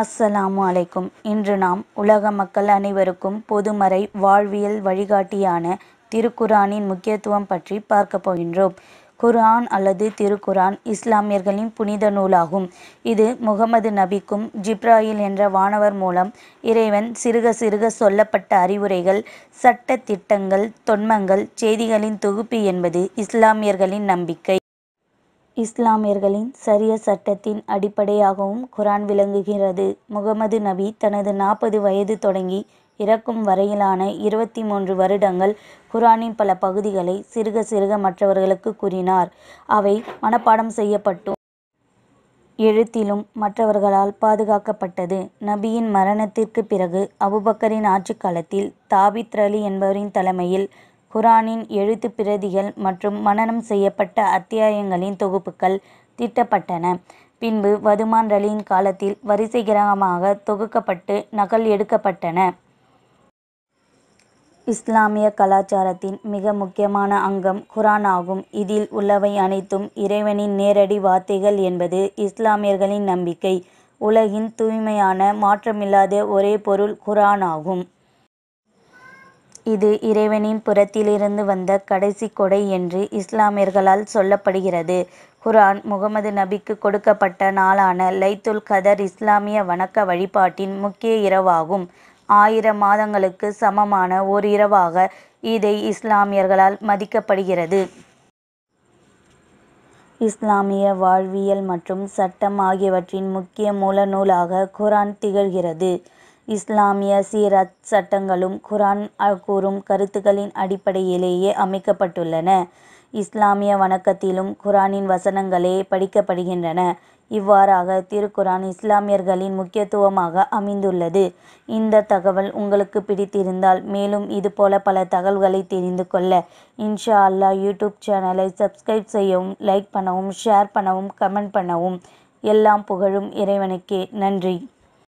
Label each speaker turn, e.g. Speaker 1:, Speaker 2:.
Speaker 1: அஸ்ஸலாமு அலைக்கும் இன்று நாம் உலக மக்கள் அனைவருக்கும் பொதுமறை வாழ்வியல் வழிகாட்டியான திருக்குரானின் முக்கியத்துவம் பற்றி பார்க்க போகின்றோம் குர்ஆன் அல்லது திருக்குரான் இஸ்லாமியர்களின் புனித நூலாகும் இது முகமது நபிக்கும் ஜிப்ராயில் என்ற வானவர் மூலம் இறைவன் சிறுக சிறுக சொல்லப்பட்ட அறிவுரைகள் சட்ட திட்டங்கள் தொன்மங்கள் செய்திகளின் தொகுப்பு என்பது இஸ்லாமியர்களின் நம்பிக்கை இஸ்லாமியர்களின் சரிய சட்டத்தின் அடிப்படையாகவும் குரான் விளங்குகிறது முகமது நபி தனது நாற்பது வயது தொடங்கி இறக்கும் வரையிலான இருபத்தி மூன்று வருடங்கள் குரானின் பல பகுதிகளை சிறுக சிறுக மற்றவர்களுக்கு கூறினார் அவை மனப்பாடம் செய்யப்பட்டும் எழுத்திலும் மற்றவர்களால் பாதுகாக்கப்பட்டது நபியின் மரணத்திற்கு பிறகு அபுபக்கரின் ஆட்சி காலத்தில் தாபித் ரலி என்பவரின் தலைமையில் குரானின் எழுத்து பிரதிகள் மற்றும் மனனம் செய்யப்பட்ட அத்தியாயங்களின் தொகுப்புகள் தீட்டப்பட்டன. பின்பு வதுமான் ரலியின் காலத்தில் கிரகமாக தொகுக்கப்பட்டு நகல் எடுக்கப்பட்டன. இஸ்லாமிய கலாச்சாரத்தின் மிக முக்கியமான அங்கம் குரான் ஆகும். இதில் உள்ளவை அனைத்தும் இறைவனின் நேரடி வார்த்தைகள் என்பது இஸ்லாமியர்களின் நம்பிக்கை. உலகின் தூய்மையான மாற்றமில்லாத ஒரே பொருள் குரான் ஆகும். இது இறைவனின் புறத்திலிருந்து வந்த கடைசி கொடை என்று இஸ்லாமியர்களால் சொல்லப்படுகிறது குரான் முகமது நபிக்கு கொடுக்கப்பட்ட நாளான லைத்துல் கதர் இஸ்லாமிய வணக்க வழிபாட்டின் முக்கிய இரவாகும் ஆயிரம் மாதங்களுக்கு சமமான ஓர் இரவாக இதை இஸ்லாமியர்களால் மதிக்கப்படுகிறது இஸ்லாமிய வாழ்வியல் மற்றும் சட்டம் ஆகியவற்றின் முக்கிய மூல நூலாக குரான் திகழ்கிறது இஸ்லாமிய சீரத் சட்டங்களும் குரான் கூறும் கருத்துக்களின் அடிப்படையிலேயே அமைக்கப்பட்டுள்ளன இஸ்லாமிய வணக்கத்திலும் குரானின் வசனங்களே படிக்கப்படுகின்றன இவ்வாறாக திருக்குரான் இஸ்லாமியர்களின் முக்கியத்துவமாக அமைந்துள்ளது இந்த தகவல் உங்களுக்கு பிடித்திருந்தால் மேலும் இதுபோல பல தகவல்களை தெரிந்து கொள்ள இன்ஷா அல்லா யூடியூப் சேனலை சப்ஸ்கிரைப் செய்யவும் லைக் பண்ணவும் ஷேர் பண்ணவும் கமெண்ட் பண்ணவும் எல்லாம் புகழும் இறைவனுக்கே நன்றி